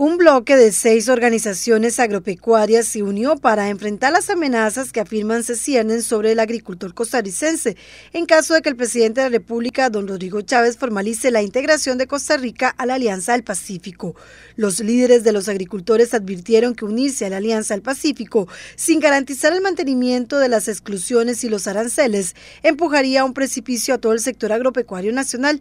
Un bloque de seis organizaciones agropecuarias se unió para enfrentar las amenazas que afirman se ciernen sobre el agricultor costarricense en caso de que el presidente de la República, don Rodrigo Chávez, formalice la integración de Costa Rica a la Alianza del Pacífico. Los líderes de los agricultores advirtieron que unirse a la Alianza del Pacífico sin garantizar el mantenimiento de las exclusiones y los aranceles empujaría a un precipicio a todo el sector agropecuario nacional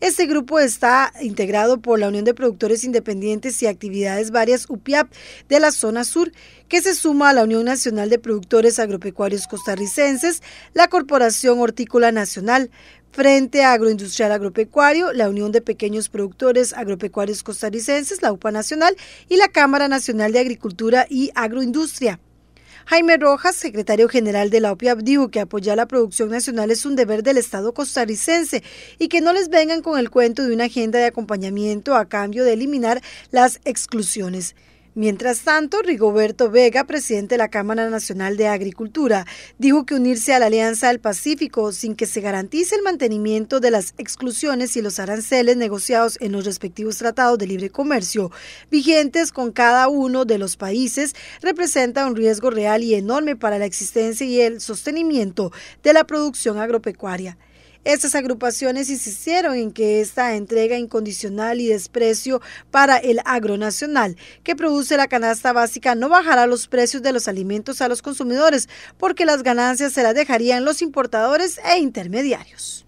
este grupo está integrado por la Unión de Productores Independientes y Actividades Varias UPIAP de la zona sur, que se suma a la Unión Nacional de Productores Agropecuarios Costarricenses, la Corporación Hortícola Nacional, Frente Agroindustrial Agropecuario, la Unión de Pequeños Productores Agropecuarios Costarricenses, la UPA Nacional, y la Cámara Nacional de Agricultura y Agroindustria. Jaime Rojas, secretario general de la OPIA, dijo que apoyar la producción nacional es un deber del Estado costarricense y que no les vengan con el cuento de una agenda de acompañamiento a cambio de eliminar las exclusiones. Mientras tanto, Rigoberto Vega, presidente de la Cámara Nacional de Agricultura, dijo que unirse a la Alianza del Pacífico sin que se garantice el mantenimiento de las exclusiones y los aranceles negociados en los respectivos tratados de libre comercio vigentes con cada uno de los países representa un riesgo real y enorme para la existencia y el sostenimiento de la producción agropecuaria. Estas agrupaciones insistieron en que esta entrega incondicional y desprecio para el agro nacional que produce la canasta básica no bajará los precios de los alimentos a los consumidores porque las ganancias se las dejarían los importadores e intermediarios.